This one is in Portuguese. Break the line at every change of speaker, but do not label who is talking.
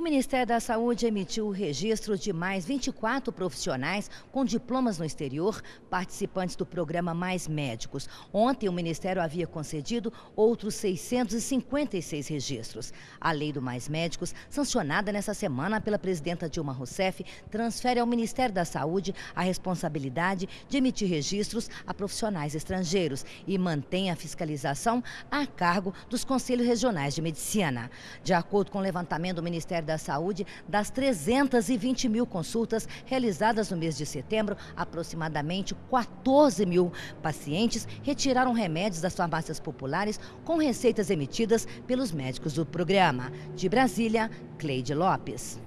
O Ministério da Saúde emitiu o registro de mais 24 profissionais com diplomas no exterior, participantes do programa Mais Médicos. Ontem, o Ministério havia concedido outros 656 registros. A lei do Mais Médicos, sancionada nesta semana pela presidenta Dilma Rousseff, transfere ao Ministério da Saúde a responsabilidade de emitir registros a profissionais estrangeiros e mantém a fiscalização a cargo dos Conselhos Regionais de Medicina. De acordo com o levantamento do Ministério da Saúde, das 320 mil consultas realizadas no mês de setembro, aproximadamente 14 mil pacientes retiraram remédios das farmácias populares com receitas emitidas pelos médicos do programa. De Brasília, Cleide Lopes.